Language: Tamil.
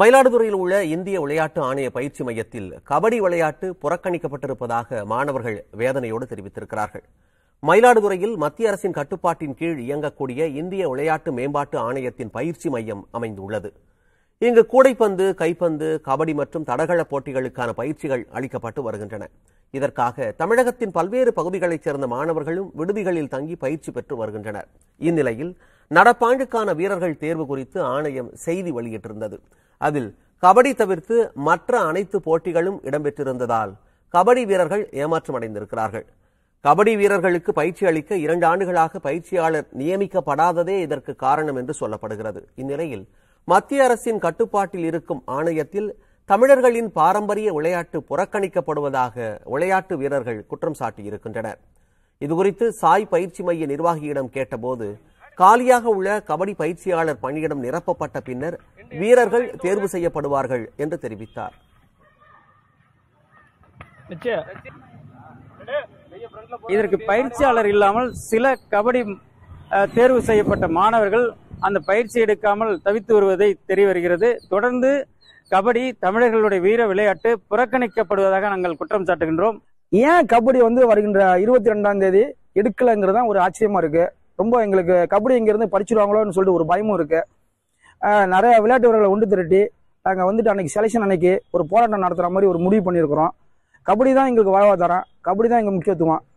மயிலாடுதுறையில் உள்ள இந்திய விளையாட்டு ஆணைய பயிற்சி மையத்தில் கபடி விளையாட்டு புறக்கணிக்கப்பட்டிருப்பதாக மாணவர்கள் வேதனையோடு தெரிவித்திருக்கிறார்கள் மயிலாடுதுறையில் மத்திய அரசின் கட்டுப்பாட்டின் கீழ் இயங்கக்கூடிய இந்திய விளையாட்டு மேம்பாட்டு ஆணையத்தின் பயிற்சி மையம் அமைந்துள்ளது இங்கு கூடைப்பந்து கைப்பந்து கபடி மற்றும் தடகள போட்டிகளுக்கான பயிற்சிகள் அளிக்கப்பட்டு வருகின்றன இதற்காக தமிழகத்தின் பல்வேறு பகுதிகளைச் சேர்ந்த மாணவர்களும் விடுதிகளில் தங்கி பயிற்சி பெற்று வருகின்றனர் இந்நிலையில் நடப்பாண்டுக்கான வீரர்கள் தேர்வு குறித்து ஆணையம் செய்தி வெளியிட்டிருந்தது அதில் கபடி தவிர்த்து மற்ற அனைத்து போட்டிகளும் இடம்பெற்றிருந்ததால் கபடி வீரர்கள் ஏமாற்றம் அடைந்திருக்கிறார்கள் கபடி வீரர்களுக்கு பயிற்சி அளிக்க இரண்டு ஆண்டுகளாக பயிற்சியாளர் நியமிக்கப்படாததே இதற்கு காரணம் என்று சொல்லப்படுகிறது இந்நிலையில் மத்திய அரசின் கட்டுப்பாட்டில் இருக்கும் ஆணையத்தில் தமிழர்களின் பாரம்பரிய விளையாட்டு புறக்கணிக்கப்படுவதாக விளையாட்டு வீரர்கள் குற்றம் சாட்டியிருக்கின்றனர் இதுகுறித்து சாய் பயிற்சி மைய நிர்வாகியிடம் கேட்டபோது காலியாக உள்ள கபடி பயிற்சியாளர் பணியிடம் நிரப்பப்பட்ட பின்னர் வீரர்கள் தேர்வு செய்யப்படுவார்கள் என்று தெரிவித்தார் இதற்கு பயிற்சியாளர் இல்லாமல் சில கபடி தேர்வு செய்யப்பட்ட மாணவர்கள் அந்த பயிற்சி எடுக்காமல் தவித்து வருவதை தெரிய வருகிறது தொடர்ந்து கபடி தமிழர்களுடைய வீர விளையாட்டு புறக்கணிக்கப்படுவதாக நாங்கள் குற்றம் சாட்டுகின்றோம் ஏன் கபடி வந்து வருகின்ற இருபத்தி ரெண்டாம் தேதி எடுக்கலைங்கிறது தான் ஒரு ஆச்சரியமா இருக்கு ரொம்ப எங்களுக்கு கபடி இங்கிருந்து படிச்சிருவாங்களோன்னு சொல்லிட்டு ஒரு பயமும் இருக்கு நிறைய விளையாட்டு வீரர்களை ஒன்று திரட்டி நாங்கள் வந்துட்டு அன்னைக்கு செலெக்ஷன் அன்னைக்கு ஒரு போராட்டம் நடத்துகிற மாதிரி ஒரு முடிவு பண்ணியிருக்கிறோம் கபடி தான் எங்களுக்கு வாழ்வாதாரம் கபடி தான் எங்கள் முக்கியத்துவம்